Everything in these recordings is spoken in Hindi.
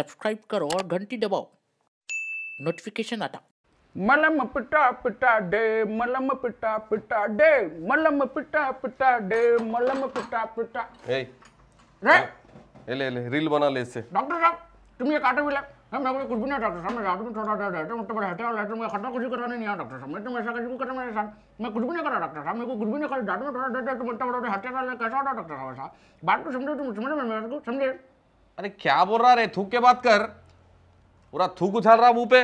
सब्सक्राइब करो और घंटी दबाओ नोटिफिकेशन आता मलम पिटा पिटा डे मलम पिटा पिटा डे मलम पिटा पिटा डे मलम पिटा पिटा ए रे ए ले ले रील बना ले इसे डॉक्टर साहब तुम ये काटो ले हम मेरे को कुछ भी नहीं डॉक्टर साहब मैं रात में थोड़ा डर डरता हूं तो बड़ा रहते हो लेटर में खतरा कुछ करवाने नहीं आया डॉक्टर साहब मैं तो ऐसा कैसे करा मेरे साथ मैं कुछ भी नहीं करा डॉक्टर साहब मेरे को कुछ भी नहीं करा रात में थोड़ा डर डर तुम इतना बड़ा हत्या कैसा डॉक्टर साहब बात को तो समझो तुम समझो मेरे को समझे अरे क्या बोल रहा रे थूक के बात कर पूरा थूक उछाल रहा मुंह पे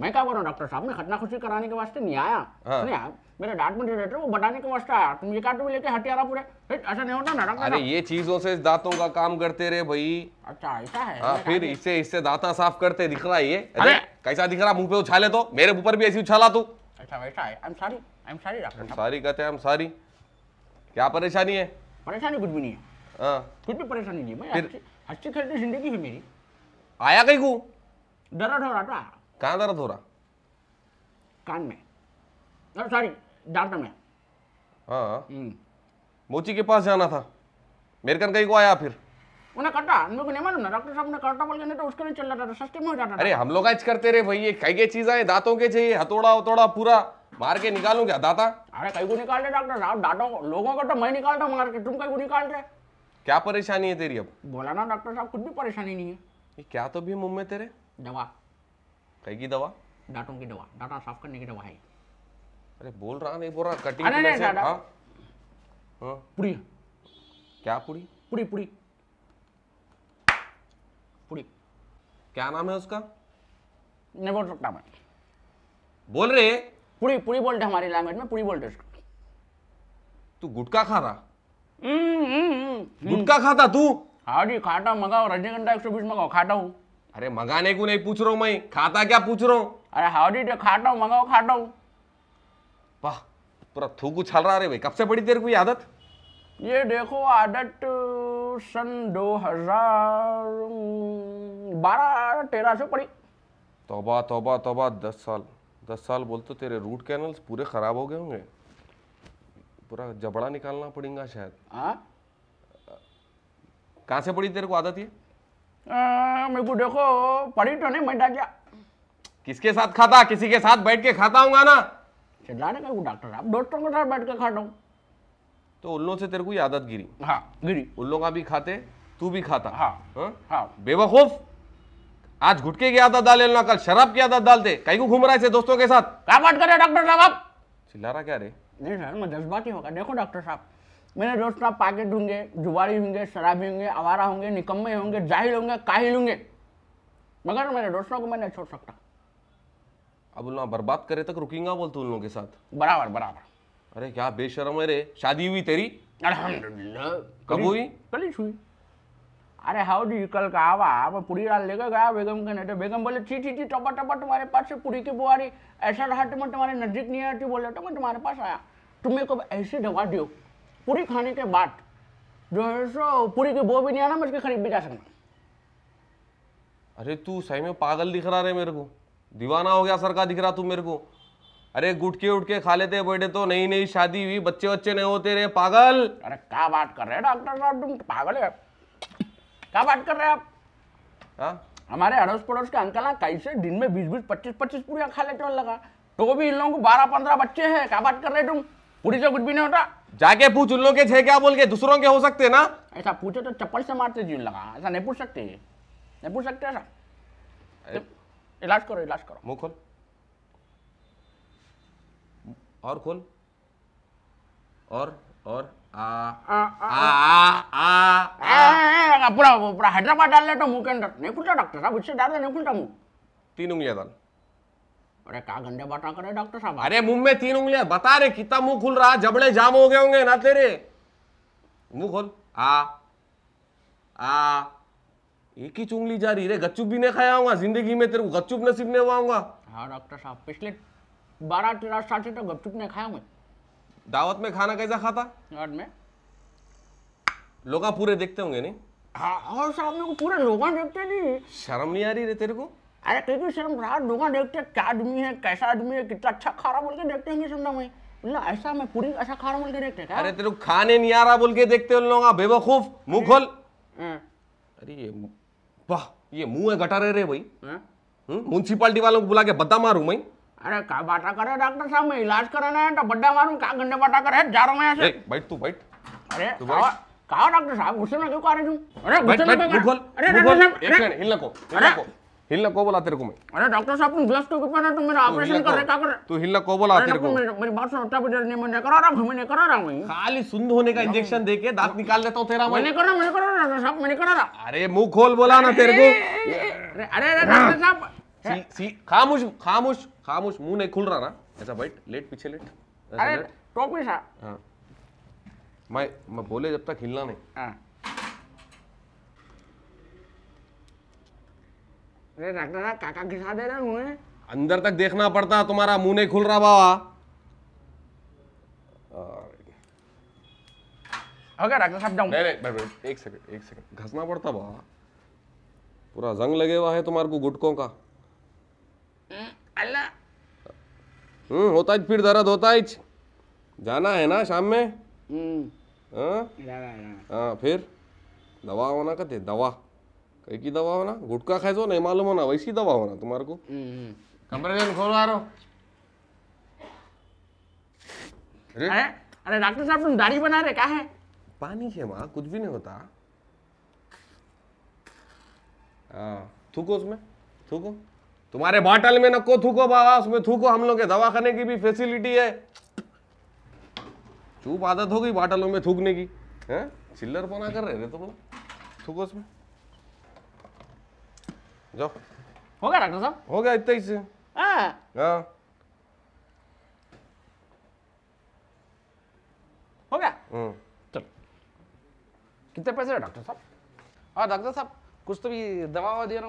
मैं क्या बोल रहा डॉक्टर साहब मैं खतना खुशी कराने के वास्ते नहीं आया हाँ। नहीं आया मेरे डांट में डायरेक्टर वो बताने के वास्ते आया तुम ये काटो लेके हटिया रहा पूरे ऐसा नहीं होता ना डॉक्टर अरे ये चीजों से दांतों का काम करते रहे भाई अच्छा ऐसा है आ, हाँ, फिर इससे इससे दांता साफ करते दिख रहा है ये अरे कैसा दिख रहा मुंह पे उछाले तो मेरे ऊपर भी ऐसी उछाला तू अच्छा वैसा है I am sorry I am sorry doctor sorry कहते हैं आई एम सॉरी क्या परेशानी है परेशानी कुछ भी नहीं है कुछ हाँ। भी परेशानी नहीं मैं हंसती खेलती जिंदगी है मेरी आया कहीं को दर्द हो रहा था कहाँ दर्द हो रहा कान में सॉरी दांत में हाँ हम्म। मोची के पास जाना था मेरे कान कहीं को आया फिर उन्हें कटा हम लोग नहीं मालूम ना डॉक्टर साहब ने कटा बोल के नहीं तो उसके लिए चल रहा था सस्ते में हो जाता अरे हम लोग आज करते रहे भाई ये कई के चीज आए दांतों के चाहिए हथौड़ा हथौड़ा पूरा मार के निकालू क्या दाता अरे कई को निकाल रहे डॉक्टर साहब दांतों लोगों का तो मैं निकाल रहा मार के तुम कई को निकाल रहे क्या परेशानी है तेरी अब बोला ना डॉक्टर साहब कुछ भी परेशानी नहीं है ये क्या तो भी मुंह में तेरे दवा कई की दवा दांतों की दवा दांता साफ करने की दवा है अरे बोल रहा नहीं बोल रहा कटिंग अरे नहीं हां हाँ पूरी क्या पूरी पूरी पूरी पूरी क्या नाम है उसका नहीं बोल सकता मैं बोल रहे पूरी पूरी बोलते हमारी लैंग्वेज में पूरी बोलते तू गुटखा खा रहा हम्म, हम्म, हम्म। गुटका खाता तू हाँ जी खाता मंगाओ रजनीगंधा एक सौ बीस मंगाओ खाता हूँ अरे मंगाने को नहीं पूछ रहा हूँ मैं खाता क्या पूछ रहा हूँ अरे हाँ जी तो खाता हूँ मंगाओ खाता हूँ वाह पूरा थूकू छल रहा है भाई कब से पड़ी तेरे को ये आदत ये देखो आदत सन दो हजार बारह तेरह से पड़ी तोबा तोबा तोबा दस साल दस साल बोलते तेरे रूट कैनल्स पूरे ख़राब हो गए होंगे पूरा जबड़ा निकालना पड़ेगा शायद हाँ? कहाँ से पड़ी तेरे को आदत है मेरे को देखो पड़ी तो नहीं मैं क्या किसके साथ खाता किसी के साथ बैठ के खाता हूँ ना चिल्लाने का डॉक्टर आप डॉक्टरों के साथ बैठ के खाता हूँ तो उल्लों से तेरे को आदत गिरी हाँ गिरी उल्लों का भी खाते तू भी खाता हाँ हाँ, हाँ। बेवकूफ आज घुटके की आदत डाले ना कल शराब की आदत डालते कहीं को घूम रहा है दोस्तों के साथ क्या बात कर रहे डॉक्टर साहब आप चिल्ला रहा क्या रे नहीं सर मैं ही होगा देखो डॉक्टर साहब मेरे दोस्त साहब पाकेट होंगे जुबारी होंगे शराबी होंगे आवारा होंगे निकम्मे होंगे जाहिल होंगे काहिल होंगे मगर मेरे दोस्तों को मैं नहीं छोड़ सकता अब ना बर्बाद करे तक रुकेंगे बोल तू उन लोगों के साथ बराबर बराबर अरे क्या बेशरम है रे शादी हुई तेरी कब हुई कल हुई अरे हाउ डी कल का आवा पूरी डाल लेकर गया बेगम के नेटे बेगम बोले ठीक ठीक ठीक टपा टपा तुम्हारे पास से पूरी की बुआरी ऐसा रहा तुम्हें मैं तुम्हारे नजदीक नहीं आती बोले तो मैं तुम्हारे पास आया तुम मेरे को ऐसी दवा दियो पूरी खाने के बाद जो है सो पूरी की वो भी नहीं आना मैं उसके खरीद भी जा सकता अरे तू सही में पागल दिख रहा रे मेरे को दीवाना हो गया सर का दिख रहा तू मेरे को अरे गुटके उठके खा लेते बैठे तो नई नई शादी हुई बच्चे बच्चे नहीं होते रहे पागल अरे क्या बात कर रहे हैं डॉक्टर साहब तुम तो पागल है क्या बात कर रहे हैं आप हा? हमारे अड़ोस पड़ोस के अंकल ना कैसे दिन में बीस बीस पच्चीस पच्चीस पूरियाँ खा लेते हो लगा तो भी इन लोगों को बारह पंद्रह बच्चे हैं क्या बात कर रहे तुम पुलिस को कुछ भी नहीं होता जाके पूछ उन लोग के छे क्या बोल के दूसरों के हो सकते ना ऐसा पूछे तो चप्पल से मारते जीवन लगा ऐसा नहीं पूछ सकते नहीं पूछ सकते ऐसा इलाज करो इलाज करो मुँह खोल और खोल और और आ आ आ आ पूरा पूरा हैदराबाद डाल ले तो मुंह के अंदर नहीं खुलता डॉक्टर साहब उससे डाल नहीं खुलता मुंह तीन उंगलियां डाल अरे क्या गंदे बात ना करे डॉक्टर साहब अरे मुंह में तीन उंगलियां बता रहे कितना मुंह खुल रहा जबड़े जाम हो गए होंगे ना तेरे मुंह खोल आ आ एक ही चुंगली जा रही रे गच्चूप भी नहीं खाया होगा जिंदगी में तेरे को गच्चूप नसीब नहीं हुआ होगा हाँ डॉक्टर साहब पिछले बारह तेरह साल से तो गपचुप नहीं खाया मैं दावत में खाना कैसा खाता दावत में लोग पूरे देखते होंगे नहीं हाँ और सामने को पूरे लोग देखते नहीं शर्म नहीं आ रही रे तेरे को अरे कहीं भी शर्म रहा दूंगा देखते क्या आदमी है कैसा आदमी है कितना अच्छा खा रहा बोल के देखते हैं सुनना मैं बोला ऐसा मैं पूरी ऐसा खा रहा बोल के देखते अरे तेरे खाने नहीं आ रहा बोल के देखते उन लोग बेवकूफ मुंह खोल हाँ। अरे ये वाह ये मुंह है घटा रहे रे भाई हाँ। म्यूनसिपालिटी हम्म, वालों को बुला के बद्दा मारू मैं अरे क्या बाटा करे डॉक्टर साहब मैं इलाज कराना है तो बड्डा मारू क्या गंदे बाटा करे जा रहा हूँ यहाँ से बैठ तू बैठ अरे कहा डॉक्टर साहब गुस्से में क्यों कर रहे तू अरे गुस्से में क्यों अरे डॉक्टर साहब एक मिनट हिलने को अरे हिलना को बोला तेरे को मैं अरे डॉक्टर साहब तुम ग्लव्स क्यों पहना तुम मेरा ऑपरेशन कर रहे क्या कर तू हिलना को बोला तेरे को मेरी बात सुनो तब डर नहीं मैं करा रहा हूं मैंने करा रहा हूं खाली सुंद होने का इंजेक्शन हाँ। देके दांत निकाल देता हूं तेरा मैं मैंने करा मैंने करा डॉक्टर साहब मैंने करा रहा अरे मुंह खोल बोला ना तेरे को अरे अरे डॉक्टर साहब सी सी खामोश खामोश खामोश मुंह नहीं खुल रहा ना ऐसा अच्छा, बैठ लेट पीछे लेट अरे टोपी सा हां मैं मैं बोले जब तक हिलना नहीं हां अरे काका घिसा दे रहा हूँ अंदर तक देखना पड़ता तुम्हारा मुंह नहीं खुल रहा बाबा अगर डॉक्टर साहब जाऊं नहीं नहीं एक सेकंड एक सेकंड घसना पड़ता बाबा पूरा जंग लगे हुआ है तुम्हारे को गुटकों का हम्म, अल्लाह हम्म होता है फिर दर्द होता है जाना है ना शाम में हम्म। हाँ? हाँ फिर दवा होना कहते दवा एक ही दवा होना गुटका खाए तो नहीं मालूम होना वैसी दवा होना तुम्हारे को कमरे में खोल आ रहो अरे अरे डॉक्टर साहब तुम दाढ़ी बना रहे क्या है पानी है माँ कुछ भी नहीं होता थूको उसमें थूको तुम्हारे बॉटल में नको थूको बाबा उसमें थूको हम लोग के दवा खाने की भी फैसिलिटी है चुप आदत होगी बॉटलों में थूकने की है चिल्लर पोना कर रहे थे तुम लोग थूको उसमें जाओ हो गया डॉक्टर साहब हो गया इतना ही से हाँ हो गया चलो कितने पैसे डॉक्टर साहब हाँ डॉक्टर साहब कुछ तो भी दवा ववा दे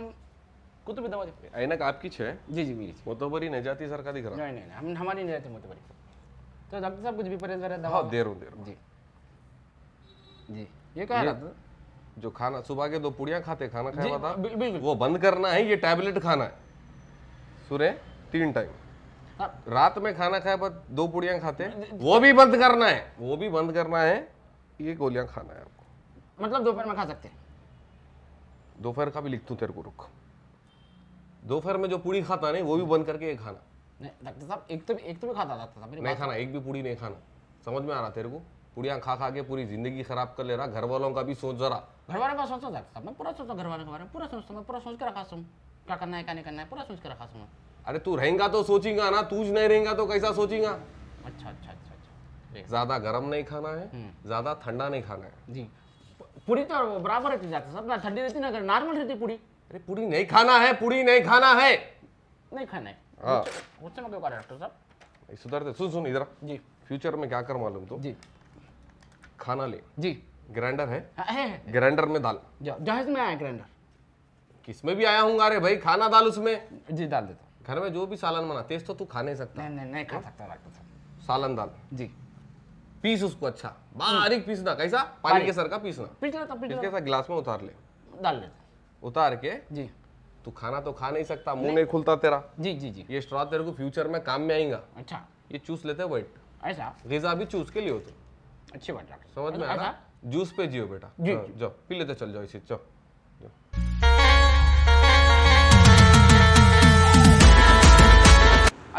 कुछ तो भी दवा दे ऐनक आपकी छे जी जी मेरी मोतबरी निजाती सर का दिख रहा नहीं नहीं नहीं हम हमारी नहीं निजाती मोतबरी तो डॉक्टर साहब कुछ भी परहेज वगैरह दवा हाँ दे रहा हूँ दे रहा हूँ जी जी ये क्या है डॉक्टर जो खाना सुबह के दो पुड़िया खाते खाना खाया था बिल्कुल वो बंद करना है ये टैबलेट खाना है सुरे तीन टाइम हाँ। रात में खाना खाया पर दो पुड़िया खाते वो भी बंद करना है वो भी बंद करना है ये गोलियां खाना है आपको मतलब दोपहर में खा सकते हैं दोपहर का भी लिख हूँ तेरे को रुख दोपहर में जो पूड़ी खाता नहीं वो भी बंद करके ये खाना डॉक्टर साहब एक तो एक तो भी खाता था, था, था नहीं खाना एक भी पूड़ी नहीं खाना समझ में आ रहा तेरे को पूड़ियाँ खा खा के पूरी जिंदगी खराब कर ले रहा घर वालों का भी सोच जरा घर वालों का सोचा तो था मैं पूरा सोचता घर वालों के बारे में पूरा सोचता मैं पूरा सोच के रखा सुन क्या करना है क्या नहीं करना है पूरा सोच के रखा सुन अरे तू रहेगा तो सोचेगा ना तू नहीं रहेगा तो कैसा सोचेगा अच्छा अच्छा अच्छा अच्छा ज्यादा गर्म नहीं खाना है हम्म। ज्यादा ठंडा नहीं खाना है जी पूरी तो बराबर रहती जाती सब ना ठंडी रहती ना नॉर्मल रहती पूरी अरे पूरी नहीं खाना है पूरी नहीं खाना है नहीं खाना है हाँ डॉक्टर साहब सुधरते सुन सुन इधर जी फ्यूचर में क्या कर मालूम तो जी खाना ले जी ग्राइंडर है, ग्राइंडर में दाल जहाज में आया ग्राइंडर किसमें भी आया हूँ अरे भाई खाना दाल उसमें जी डाल देता घर में जो भी सालन बना तेज तो तू खा नहीं सकता नहीं नहीं खा सकता डॉक्टर सालन दाल जी पीस उसको अच्छा हम्म। बारीक पीसना कैसा पानी के सर का पीसना पीस लेता पीस लेता गिलास में उतार ले डाल लेता उतार के जी तू खाना तो खा नहीं सकता मुंह नहीं खुलता तेरा जी जी जी ये स्ट्रॉ तेरे को फ्यूचर में काम में आएगा अच्छा ये चूस लेते वेट ऐसा गिजा भी चूस के लिए होते अच्छी बात डॉक्टर समझ में आ रहा जूस पे जियो बेटा जो पी लेते चल जाओ इसी जाओ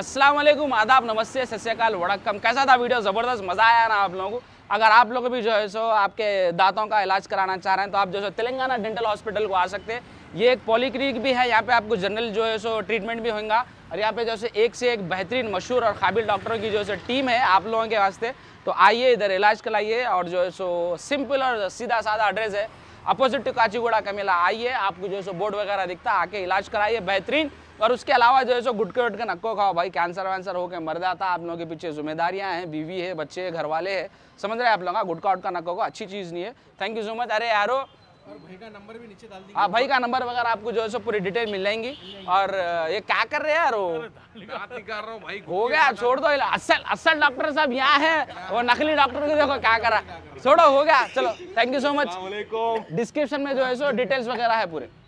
असलम आदाब नमस्ते सत्याकाल वड़कम कैसा था वीडियो ज़बरदस्त मज़ा आया ना आप लोगों को अगर आप लोग भी जो है सो आपके दांतों का इलाज कराना चाह रहे हैं तो आप जो है तेलंगाना डेंटल हॉस्पिटल को आ सकते हैं ये एक पॉलीक्लिनिक भी है यहाँ पे आपको जनरल जो है सो ट्रीटमेंट भी होगा और यहाँ पे जैसे एक से एक बेहतरीन मशहूर और काबिल डॉक्टरों की जो है टीम है आप लोगों के वास्ते तो आइए इधर इलाज कराइए और जो है सो सिंपल और सीधा साधा एड्रेस है अपोजिट टू घोड़ा का मेला आइए आपको जो है सो बोर्ड वगैरह दिखता आके इलाज कराइए बेहतरीन और उसके अलावा जो है सो गुटके उटके नक्को खाओ भाई कैंसर वैंसर होकर मर जाता आप लोगों के पीछे जिम्मेदारियां हैं बीवी है बच्चे घर वाले हैं समझ रहे हैं आप लोगों का गुटका उटका नक्को को अच्छी चीज़ नहीं है थैंक यू सो मच अरे यारो हाँ भाई का नंबर हाँ, वगैरह आपको जो है सो पूरी डिटेल मिल जाएंगी और ये क्या कर रहे हैं यार वो भाई हो गया छोड़ दो असल असल डॉक्टर साहब यहाँ है वो नकली डॉक्टर को देखो क्या कर रहा है छोड़ो हो गया चलो thank you so much description में जो है सो डिटेल्स वगैरह है पूरे